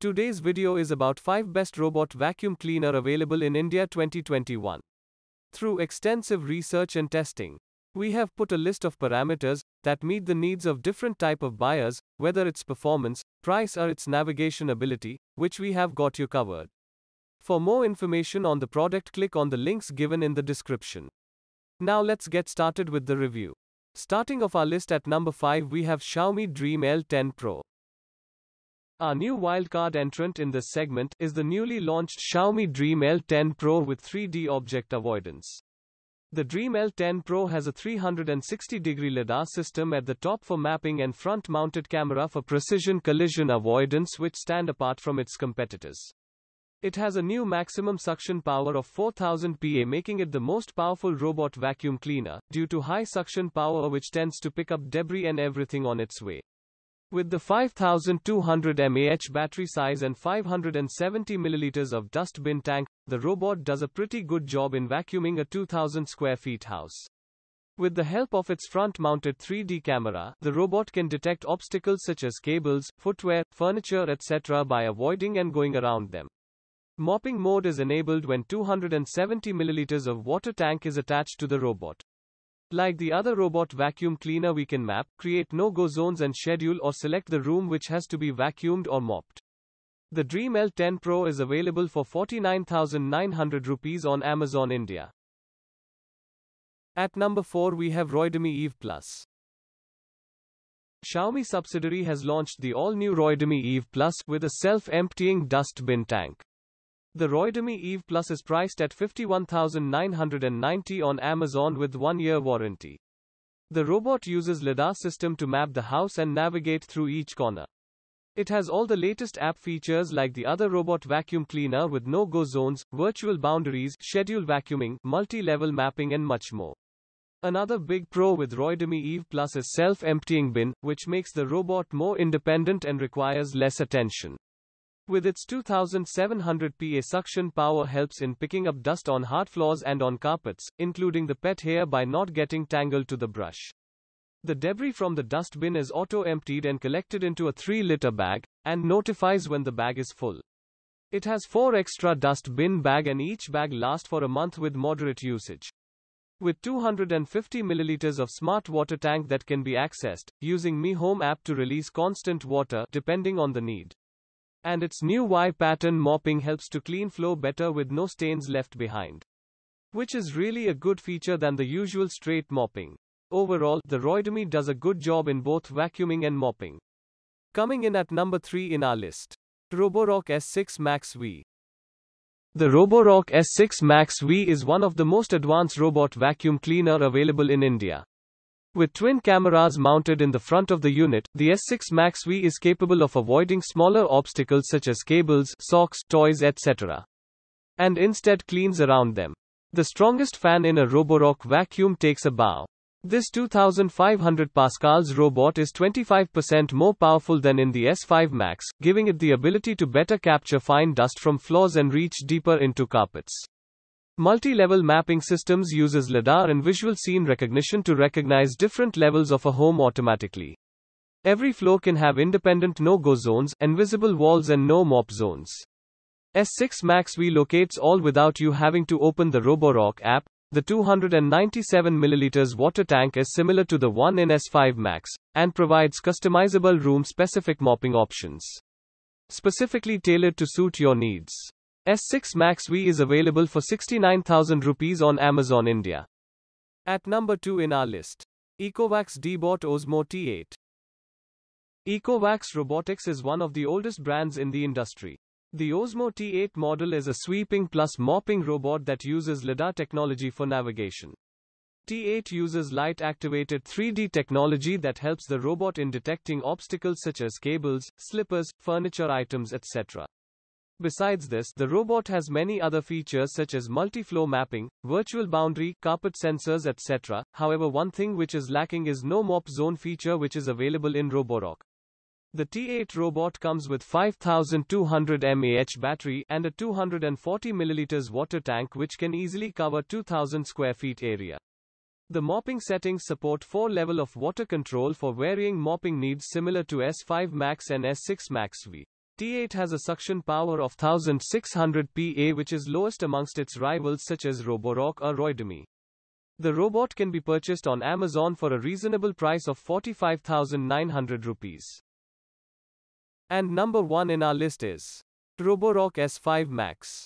Today's video is about 5 best robot vacuum cleaner available in India 2021. Through extensive research and testing, we have put a list of parameters that meet the needs of different type of buyers, whether it's performance, price or its navigation ability, which we have got you covered. For more information on the product click on the links given in the description. Now let's get started with the review. Starting off our list at number 5 we have Xiaomi Dream L10 Pro. Our new wildcard entrant in this segment is the newly launched Xiaomi Dream L10 Pro with 3D object avoidance. The Dream L10 Pro has a 360 degree LiDAR system at the top for mapping and front mounted camera for precision collision avoidance, which stand apart from its competitors. It has a new maximum suction power of 4000 PA, making it the most powerful robot vacuum cleaner, due to high suction power, which tends to pick up debris and everything on its way. With the 5200 mAh battery size and 570 ml of dust bin tank, the robot does a pretty good job in vacuuming a 2000 square feet house. With the help of its front mounted 3D camera, the robot can detect obstacles such as cables, footwear, furniture, etc. by avoiding and going around them. Mopping mode is enabled when 270 ml of water tank is attached to the robot. Like the other robot vacuum cleaner we can map, create no-go zones and schedule or select the room which has to be vacuumed or mopped. The Dream L10 Pro is available for 49,900 rupees on Amazon India. At number 4 we have Roydemi Eve Plus. Xiaomi subsidiary has launched the all-new Roydemi Eve Plus with a self-emptying dustbin tank. The Roidomi Eve Plus is priced at 51,990 on Amazon with one-year warranty. The robot uses LiDAR system to map the house and navigate through each corner. It has all the latest app features like the other robot vacuum cleaner with no-go zones, virtual boundaries, schedule vacuuming, multi-level mapping and much more. Another big pro with Roidomi Eve Plus is self-emptying bin, which makes the robot more independent and requires less attention with its 2700 PA suction power helps in picking up dust on hard floors and on carpets, including the pet hair by not getting tangled to the brush. The debris from the dustbin is auto-emptied and collected into a 3-liter bag, and notifies when the bag is full. It has four extra dustbin bag and each bag lasts for a month with moderate usage. With 250 milliliters of smart water tank that can be accessed using Mi Home app to release constant water depending on the need. And its new Y pattern mopping helps to clean floor better with no stains left behind. Which is really a good feature than the usual straight mopping. Overall, the Roidomy does a good job in both vacuuming and mopping. Coming in at number 3 in our list. Roborock S6 Max V. The Roborock S6 Max V is one of the most advanced robot vacuum cleaner available in India. With twin cameras mounted in the front of the unit, the S6 Max V is capable of avoiding smaller obstacles such as cables, socks, toys, etc. And instead cleans around them. The strongest fan in a Roborock vacuum takes a bow. This 2500 pascals robot is 25% more powerful than in the S5 Max, giving it the ability to better capture fine dust from floors and reach deeper into carpets. Multi-level mapping systems uses LiDAR and visual scene recognition to recognize different levels of a home automatically. Every floor can have independent no-go zones, invisible walls and no-mop zones. S6 Max V locates all without you having to open the Roborock app. The 297 milliliters water tank is similar to the one in S5 Max and provides customizable room-specific mopping options, specifically tailored to suit your needs. S6 Max V is available for 69,000 rupees on Amazon India. At number 2 in our list, Ecovax Dbot Osmo T8. Ecovax Robotics is one of the oldest brands in the industry. The Osmo T8 model is a sweeping plus mopping robot that uses LiDAR technology for navigation. T8 uses light activated 3D technology that helps the robot in detecting obstacles such as cables, slippers, furniture items, etc. Besides this, the robot has many other features such as multi-flow mapping, virtual boundary, carpet sensors etc. However one thing which is lacking is no mop zone feature which is available in Roborock. The T8 robot comes with 5200 mAh battery and a 240 ml water tank which can easily cover 2000 square feet area. The mopping settings support 4 level of water control for varying mopping needs similar to S5 Max and S6 Max V. T8 has a suction power of 1600 PA which is lowest amongst its rivals such as Roborock or Roydemy. The robot can be purchased on Amazon for a reasonable price of 45,900 rupees. And number 1 in our list is Roborock S5 Max.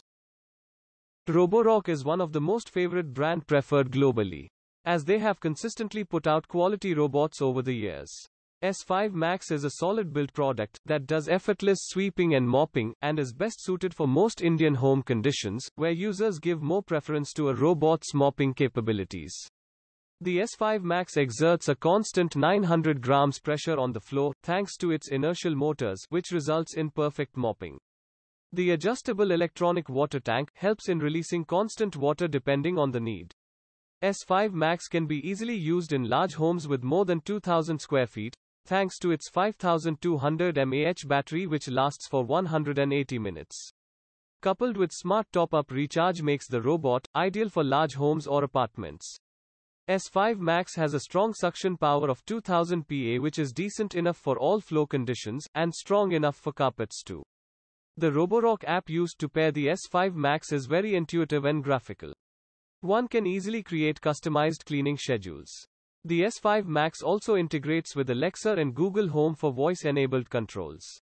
Roborock is one of the most favorite brand preferred globally, as they have consistently put out quality robots over the years. S5 Max is a solid built product that does effortless sweeping and mopping and is best suited for most Indian home conditions, where users give more preference to a robot's mopping capabilities. The S5 Max exerts a constant 900 grams pressure on the floor, thanks to its inertial motors, which results in perfect mopping. The adjustable electronic water tank helps in releasing constant water depending on the need. S5 Max can be easily used in large homes with more than 2000 square feet, thanks to its 5200 mAh battery which lasts for 180 minutes. Coupled with smart top-up recharge makes the robot ideal for large homes or apartments. S5 Max has a strong suction power of 2000 PA which is decent enough for all flow conditions and strong enough for carpets too. The Roborock app used to pair the S5 Max is very intuitive and graphical. One can easily create customized cleaning schedules. The S5 Max also integrates with Alexa and Google Home for voice-enabled controls.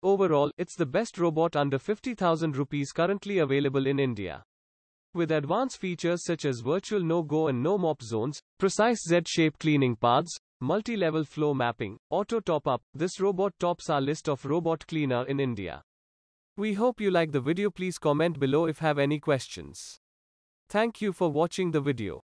Overall, it's the best robot under 50,000 rupees currently available in India. With advanced features such as virtual no-go and no-mop zones, precise Z-shaped cleaning paths, multi-level flow mapping, auto top-up, this robot tops our list of robot cleaner in India. We hope you like the video please comment below if have any questions. Thank you for watching the video.